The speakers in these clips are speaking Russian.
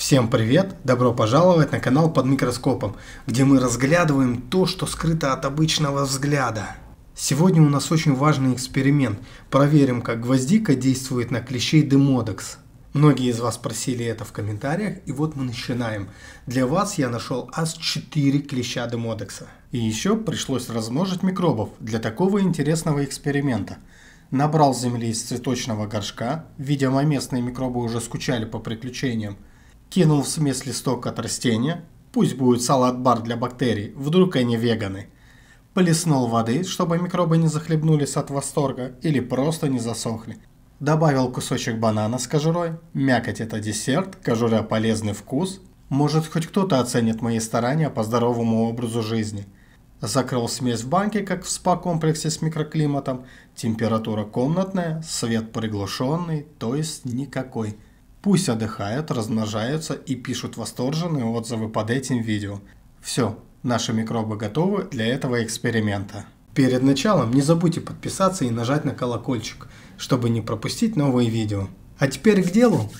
Всем привет! Добро пожаловать на канал под микроскопом, где мы разглядываем то, что скрыто от обычного взгляда. Сегодня у нас очень важный эксперимент. Проверим, как гвоздика действует на клещей Демодекс. Многие из вас просили это в комментариях, и вот мы начинаем. Для вас я нашел аж 4 клеща Демодекса. И еще пришлось размножить микробов для такого интересного эксперимента набрал земли из цветочного горшка. Видимо, местные микробы уже скучали по приключениям. Кинул в смесь листок от растения. Пусть будет салат-бар для бактерий, вдруг они веганы. Полиснул воды, чтобы микробы не захлебнулись от восторга или просто не засохли. Добавил кусочек банана с кожурой. Мякоть это десерт, кожура полезный вкус. Может хоть кто-то оценит мои старания по здоровому образу жизни. Закрыл смесь в банке, как в спа-комплексе с микроклиматом. Температура комнатная, свет приглушенный, то есть никакой. Пусть отдыхают, размножаются и пишут восторженные отзывы под этим видео. Все, наши микробы готовы для этого эксперимента. Перед началом не забудьте подписаться и нажать на колокольчик, чтобы не пропустить новые видео. А теперь к делу.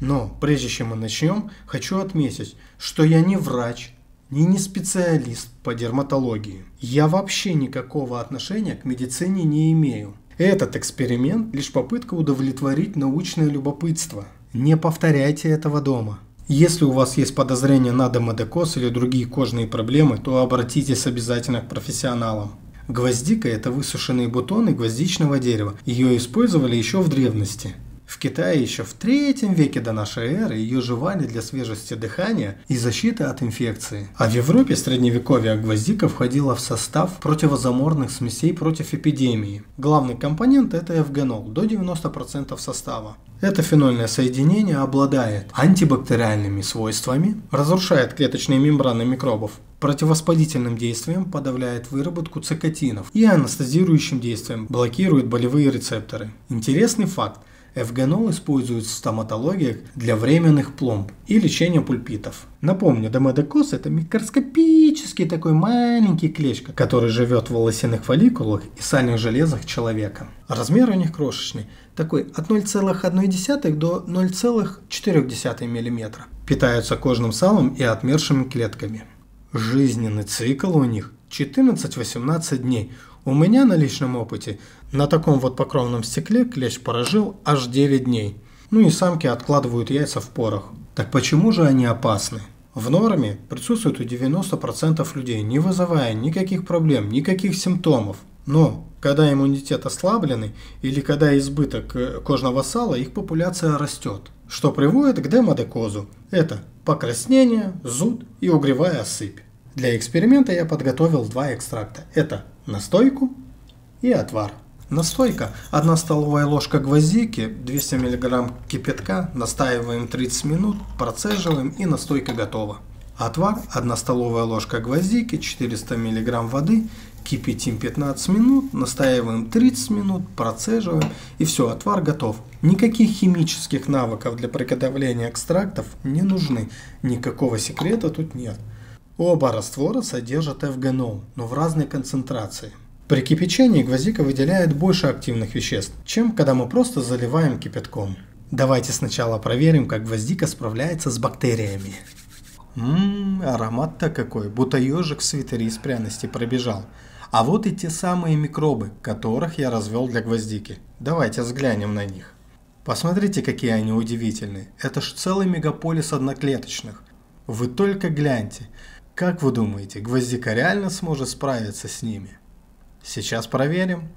Но прежде чем мы начнем, хочу отметить, что я не врач и не специалист по дерматологии. Я вообще никакого отношения к медицине не имею. Этот эксперимент – лишь попытка удовлетворить научное любопытство – не повторяйте этого дома. Если у вас есть подозрения на демодекоз или другие кожные проблемы, то обратитесь обязательно к профессионалам. Гвоздика – это высушенные бутоны гвоздичного дерева. Ее использовали еще в древности. В Китае еще в третьем веке до нашей эры ее жевали для свежести дыхания и защиты от инфекции. А в Европе средневековья гвоздика входила в состав противозаморных смесей против эпидемии. Главный компонент это эвгенол до 90% состава. Это фенольное соединение обладает антибактериальными свойствами, разрушает клеточные мембраны микробов, противовоспалительным действием подавляет выработку цикотинов и анестезирующим действием блокирует болевые рецепторы. Интересный факт – Эвгенол используется в стоматологии для временных пломб и лечения пульпитов. Напомню, домедокос – это микроскопический такой маленький клещ, который живет в волосяных фолликулах и сальных железах человека. Размер у них крошечный, такой от 0,1 до 0,4 мм. Питаются кожным салом и отмершими клетками. Жизненный цикл у них 14-18 дней. У меня на личном опыте на таком вот покровном стекле клещ поражил аж 9 дней. Ну и самки откладывают яйца в порох. Так почему же они опасны? В норме присутствует у 90% людей, не вызывая никаких проблем, никаких симптомов. Но когда иммунитет ослабленный или когда избыток э, кожного сала, их популяция растет, что приводит к демодекозу. Это покраснение, зуд и угревая сыпь. Для эксперимента я подготовил два экстракта. Это настойку и отвар. Настойка. 1 столовая ложка гвоздики, 200 мг кипятка, настаиваем 30 минут, процеживаем и настойка готова. Отвар 1 столовая ложка гвоздики, 400 мг воды, кипятим 15 минут, настаиваем 30 минут, процеживаем и все, отвар готов. Никаких химических навыков для приготовления экстрактов не нужны, никакого секрета тут нет. Оба раствора содержат эвганол, но в разной концентрации. При кипячении гвоздика выделяет больше активных веществ, чем когда мы просто заливаем кипятком. Давайте сначала проверим, как гвоздика справляется с бактериями. Ммм, аромат-то какой, будто ежик в свитере из пряности пробежал. А вот и те самые микробы, которых я развел для гвоздики. Давайте взглянем на них. Посмотрите, какие они удивительные. Это ж целый мегаполис одноклеточных. Вы только гляньте. Как вы думаете, гвоздика реально сможет справиться с ними? Сейчас проверим.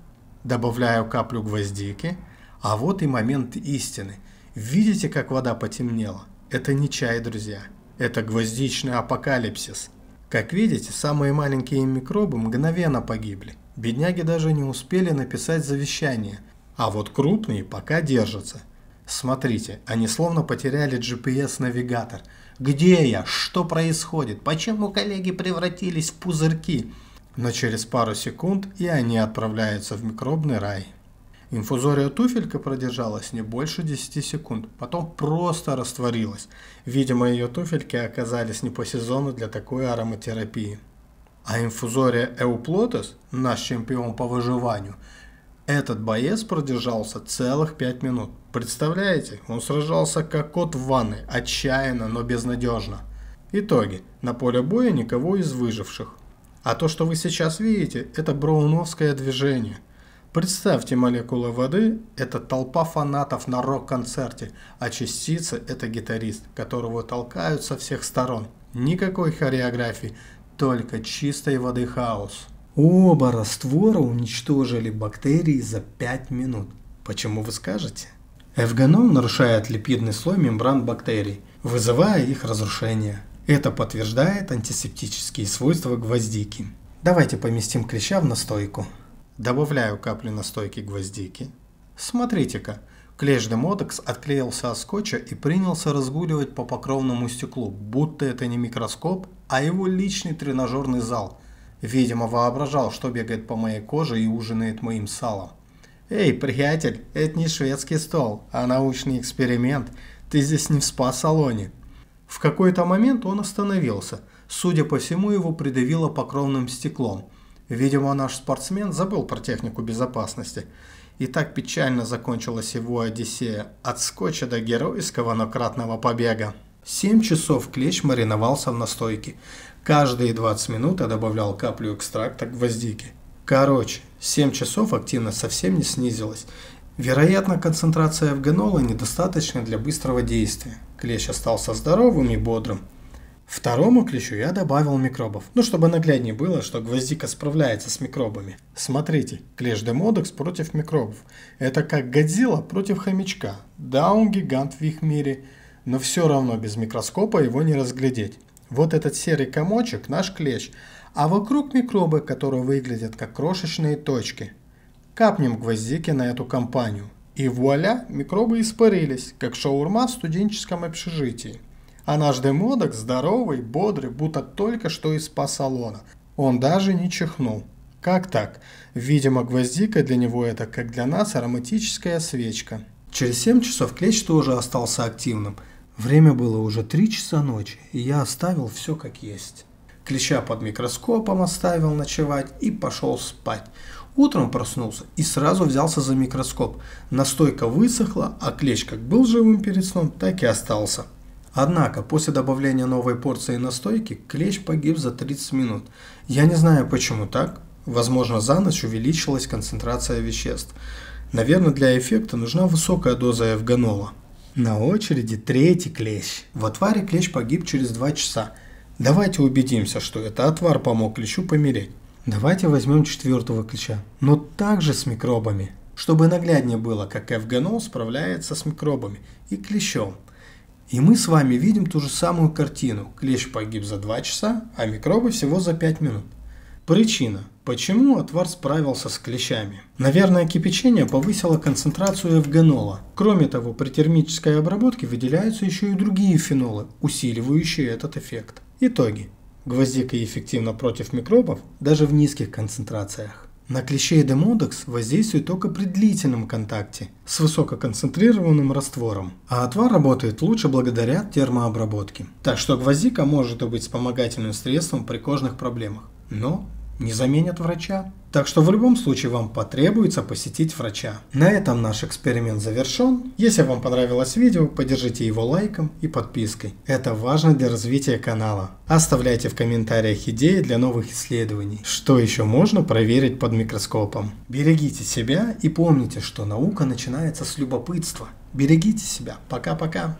Добавляю каплю гвоздики. А вот и момент истины. Видите, как вода потемнела? Это не чай, друзья. Это гвоздичный апокалипсис. Как видите, самые маленькие микробы мгновенно погибли. Бедняги даже не успели написать завещание. А вот крупные пока держатся. Смотрите, они словно потеряли GPS-навигатор. Где я? Что происходит? Почему коллеги превратились в пузырьки? Но через пару секунд и они отправляются в микробный рай. Инфузория туфелька продержалась не больше 10 секунд, потом просто растворилась. Видимо, ее туфельки оказались не по сезону для такой ароматерапии. А инфузория Эуплотес, наш чемпион по выживанию, этот боец продержался целых 5 минут. Представляете, он сражался как кот в ванной, отчаянно, но безнадежно. Итоги. На поле боя никого из выживших. А то, что вы сейчас видите, это броуновское движение. Представьте, молекула воды – это толпа фанатов на рок-концерте, а частица – это гитарист, которого толкают со всех сторон. Никакой хореографии, только чистой воды хаос. Оба раствора уничтожили бактерии за 5 минут. Почему вы скажете? Эвганол нарушает липидный слой мембран бактерий, вызывая их разрушение. Это подтверждает антисептические свойства гвоздики. Давайте поместим клеща в настойку. Добавляю каплю настойки гвоздики. Смотрите-ка, клещ Демотекс отклеился от скотча и принялся разгуливать по покровному стеклу, будто это не микроскоп, а его личный тренажерный зал. Видимо, воображал, что бегает по моей коже и ужинает моим салом. «Эй, приятель, это не шведский стол, а научный эксперимент. Ты здесь не в спа-салоне». В какой-то момент он остановился. Судя по всему, его придавило покровным стеклом. Видимо, наш спортсмен забыл про технику безопасности. И так печально закончилась его Одиссея от скотча до геройского, но кратного побега. Семь часов клещ мариновался в настойке. Каждые 20 минут я добавлял каплю экстракта гвоздики. Короче, 7 часов активность совсем не снизилась. Вероятно, концентрация эвгенола недостаточна для быстрого действия. Клещ остался здоровым и бодрым. Второму клещу я добавил микробов, ну чтобы нагляднее было, что гвоздика справляется с микробами. Смотрите, клещ Демодекс против микробов. Это как Годзилла против хомячка. Да, он гигант в их мире, но все равно без микроскопа его не разглядеть. Вот этот серый комочек – наш клещ, а вокруг микробы, которые выглядят как крошечные точки – Капнем гвоздики на эту компанию. И вуаля, микробы испарились, как шаурма в студенческом общежитии. А наш демодок здоровый, бодрый, будто только что из спа-салона. Он даже не чихнул. Как так? Видимо, гвоздика для него это, как для нас, ароматическая свечка. Через 7 часов клещ тоже остался активным. Время было уже 3 часа ночи, и я оставил все как есть клеща под микроскопом оставил ночевать и пошел спать. Утром проснулся и сразу взялся за микроскоп. Настойка высохла, а клещ как был живым перед сном, так и остался. Однако, после добавления новой порции настойки, клещ погиб за 30 минут. Я не знаю, почему так. Возможно, за ночь увеличилась концентрация веществ. Наверное, для эффекта нужна высокая доза эвганола. На очереди третий клещ. В отваре клещ погиб через 2 часа – Давайте убедимся, что это отвар помог клещу помереть. Давайте возьмем четвертого клеща, но также с микробами, чтобы нагляднее было, как Эвгенол справляется с микробами и клещом. И мы с вами видим ту же самую картину. Клещ погиб за 2 часа, а микробы всего за 5 минут. Причина. Почему отвар справился с клещами? Наверное, кипячение повысило концентрацию Эвгенола. Кроме того, при термической обработке выделяются еще и другие фенолы, усиливающие этот эффект. Итоги. Гвоздика эффективна против микробов даже в низких концентрациях. На клещей демодекс воздействует только при длительном контакте с высококонцентрированным раствором, а отвар работает лучше благодаря термообработке. Так что гвоздика может быть вспомогательным средством при кожных проблемах, но не заменят врача. Так что в любом случае вам потребуется посетить врача. На этом наш эксперимент завершен. Если вам понравилось видео, поддержите его лайком и подпиской. Это важно для развития канала. Оставляйте в комментариях идеи для новых исследований. Что еще можно проверить под микроскопом? Берегите себя и помните, что наука начинается с любопытства. Берегите себя. Пока-пока.